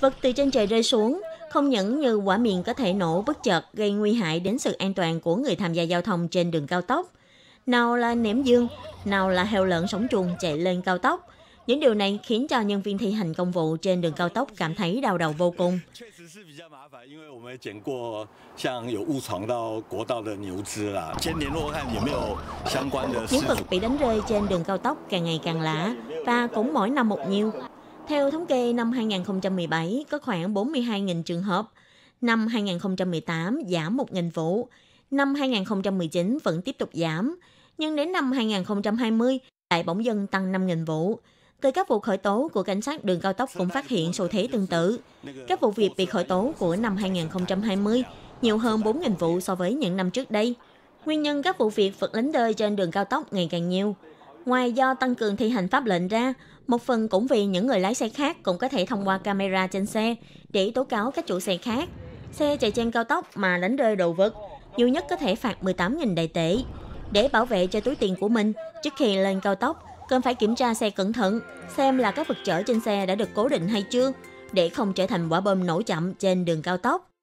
Vật từ trên trời rơi xuống không những như quả miệng có thể nổ bất chợt gây nguy hại đến sự an toàn của người tham gia giao thông trên đường cao tốc, nào là ném dương, nào là heo lợn sống chuồng chạy lên cao tốc. Những điều này khiến cho nhân viên thi hành công vụ trên đường cao tốc cảm thấy đau đầu vô cùng. Những vật bị đánh rơi trên đường cao tốc càng ngày càng lạ và cũng mỗi năm một nhiêu. Theo thống kê năm 2017 có khoảng 42.000 trường hợp, năm 2018 giảm 1.000 vụ, năm 2019 vẫn tiếp tục giảm, nhưng đến năm 2020 lại bỗng dưng tăng 5.000 vụ. Từ các vụ khởi tố của cảnh sát đường cao tốc cũng phát hiện xu thế tương tự. Các vụ việc bị khởi tố của năm 2020 nhiều hơn 4.000 vụ so với những năm trước đây. Nguyên nhân các vụ việc vật lấn đời trên đường cao tốc ngày càng nhiều. Ngoài do tăng cường thi hành pháp lệnh ra, một phần cũng vì những người lái xe khác cũng có thể thông qua camera trên xe để tố cáo các chủ xe khác. Xe chạy trên cao tốc mà đánh rơi đồ vật, nhiều nhất có thể phạt 18.000 đại tệ. Để bảo vệ cho túi tiền của mình, trước khi lên cao tốc, cần phải kiểm tra xe cẩn thận, xem là các vật chở trên xe đã được cố định hay chưa, để không trở thành quả bom nổ chậm trên đường cao tốc.